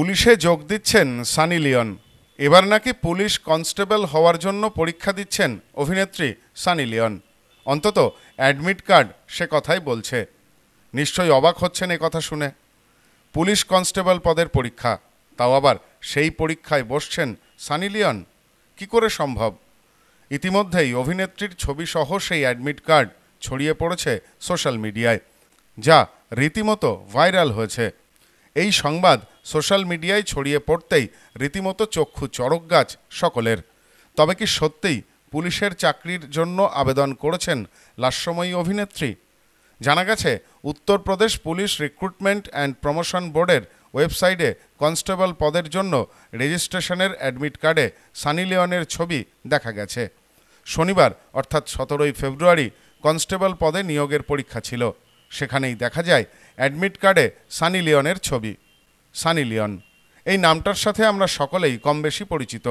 পুলিশে যোগ দিচ্ছেন সানি লিওন এবার নাকি পুলিশ কনস্টেবল হওয়ার জন্য পরীক্ষা দিচ্ছেন অভিনেত্রী সানি লিওন অন্তত অ্যাডমিট কার্ড সে কথাই বলছে নিশ্চয়ই অবাক হচ্ছেন এ কথা শুনে পুলিশ কনস্টেবল পদের পরীক্ষা তাও আবার সেই পরীক্ষায় বসছেন সানি লিওন কী করে সম্ভব ইতিমধ্যেই অভিনেত্রীর ছবিসহ সেই অ্যাডমিট কার্ড ছড়িয়ে পড়েছে সোশ্যাল মিডিয়ায় যা রীতিমতো ভাইরাল হয়েছে এই সংবাদ সোশ্যাল মিডিয়ায় ছড়িয়ে পড়তেই রীতিমতো চক্ষু চড়ক গাছ সকলের তবে কি সত্যিই পুলিশের চাকরির জন্য আবেদন করেছেন লাস্যময়ী অভিনেত্রী জানা গেছে Uttar Pradesh police recruitment and promotion বোর্ডের ওয়েবসাইটে কনস্টেবল পদের জন্য রেজিস্ট্রেশনের অ্যাডমিট কার্ডে সানি লিওনের ছবি দেখা গেছে শনিবার অর্থাৎ সতেরোই ফেব্রুয়ারি কনস্টেবল পদে নিয়োগের পরীক্ষা ছিল সেখানেই দেখা যায় অ্যাডমিট কার্ডে সানি লিওনের ছবি সানি লিওন এই নামটার সাথে আমরা সকলেই কম বেশি পরিচিত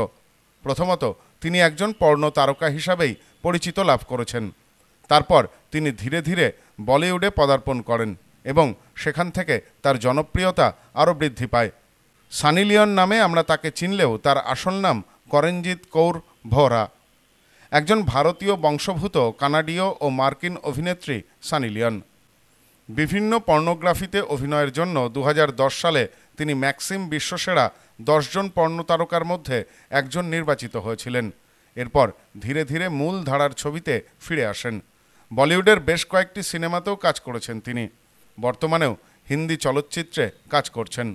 প্রথমত তিনি একজন পর্ণ তারকা হিসাবেই পরিচিত লাভ করেছেন তারপর তিনি ধীরে ধীরে বলিউডে পদার্পণ করেন এবং সেখান থেকে তার জনপ্রিয়তা আরও বৃদ্ধি পায় সানি লিওন নামে আমরা তাকে চিনলেও তার আসল নাম করণজিৎ কৌর ভোরা একজন ভারতীয় বংশভূত কানাডীয় ও মার্কিন অভিনেত্রী সানি লিওন বিভিন্ন পর্নোগ্রাফিতে অভিনয়ের জন্য দু সালে তিনি ম্যাক্সিম বিশ্বসেরা দশজন পর্ণতারকার মধ্যে একজন নির্বাচিত হয়েছিলেন এরপর ধীরে ধীরে মূল ধারার ছবিতে ফিরে আসেন বলিউডের বেশ কয়েকটি সিনেমাতেও কাজ করেছেন তিনি বর্তমানেও হিন্দি চলচ্চিত্রে কাজ করছেন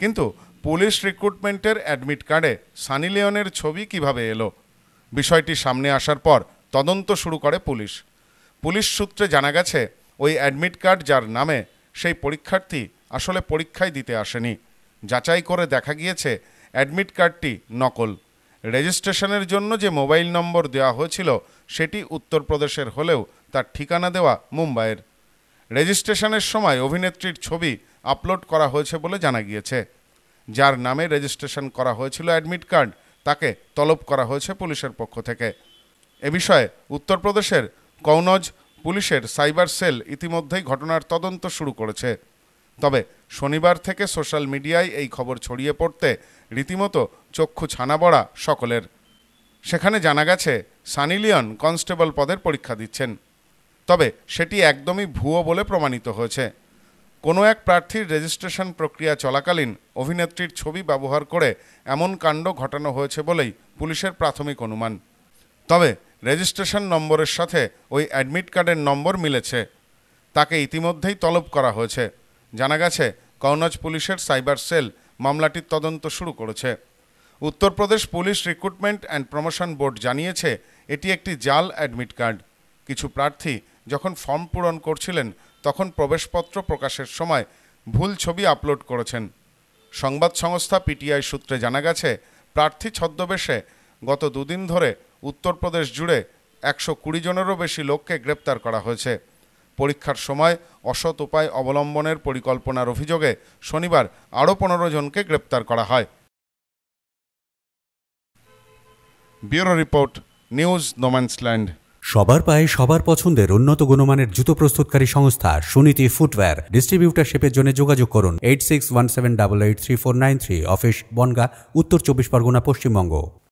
কিন্তু পুলিশ রিক্রুটমেন্টের অ্যাডমিট কার্ডে সানি লিওনের ছবি কিভাবে এলো বিষয়টি সামনে আসার পর তদন্ত শুরু করে পুলিশ পুলিশ সূত্রে জানা গেছে ওই অ্যাডমিট কার্ড যার নামে সেই পরীক্ষার্থী আসলে পরীক্ষায় দিতে আসেনি যাচাই করে দেখা গিয়েছে অ্যাডমিট কার্ডটি নকল রেজিস্ট্রেশনের জন্য যে মোবাইল নম্বর দেওয়া হয়েছিল সেটি উত্তরপ্রদেশের হলেও তার ঠিকানা দেওয়া মুম্বাইয়ের রেজিস্ট্রেশনের সময় অভিনেত্রীর ছবি আপলোড করা হয়েছে বলে জানা গিয়েছে যার নামে রেজিস্ট্রেশন করা হয়েছিল অ্যাডমিট কার্ড তাকে তলব করা হয়েছে পুলিশের পক্ষ থেকে এ বিষয়ে উত্তরপ্রদেশের কৌনজ পুলিশের সাইবার সেল ইতিমধ্যেই ঘটনার তদন্ত শুরু করেছে তবে শনিবার থেকে সোশ্যাল মিডিয়ায় এই খবর ছড়িয়ে পড়তে রীতিমতো চক্ষু ছানা পড়া সকলের সেখানে জানা গেছে সানিলিয়ন কনস্টেবল পদের পরীক্ষা দিচ্ছেন তবে সেটি একদমই ভুয়ো বলে প্রমাণিত হয়েছে কোনো এক প্রার্থীর রেজিস্ট্রেশন প্রক্রিয়া চলাকালীন অভিনেত্রীর ছবি ব্যবহার করে এমন কাণ্ড ঘটানো হয়েছে বলেই পুলিশের প্রাথমিক অনুমান তবে রেজিস্ট্রেশন নম্বরের সাথে ওই অ্যাডমিট কার্ডের নম্বর মিলেছে তাকে ইতিমধ্যেই তলব করা হয়েছে জানা গেছে কওনজ পুলিশের সাইবার সেল মামলাটির তদন্ত শুরু করেছে Uttar Pradesh police recruitment and promotion board জানিয়েছে এটি একটি জাল অ্যাডমিট কার্ড কিছু প্রার্থী যখন ফর্ম পূরণ করছিলেন তখন প্রবেশপত্র প্রকাশের সময় ভুল ছবি আপলোড করেছেন সংবাদ সংস্থা পিটিআই সূত্রে জানা গেছে প্রার্থী ছদ্মবেশে গত দুদিন ধরে উত্তরপ্রদেশ জুড়ে একশো কুড়ি জনেরও বেশি লোককে গ্রেপ্তার করা হয়েছে পরীক্ষার সময় অসৎ উপায় অবলম্বনের পরিকল্পনার অভিযোগে শনিবার আরও পনেরো জনকে গ্রেপ্তার করা হয় ব্যুরো রিপোর্ট নিউজ নোম্যান্সল্যান্ড সবার পায়ে সবার পছন্দের উন্নত গুণমানের জুতো প্রস্তুতকারী সংস্থা সুনীতি ফুটওয়্যার ডিস্ট্রিবিউটারশিপের জন্য যোগাযোগ করুন eight six one seven double eight three four nine three office Bongaon Uttar চব্বিশ পরগনা পশ্চিমবঙ্গ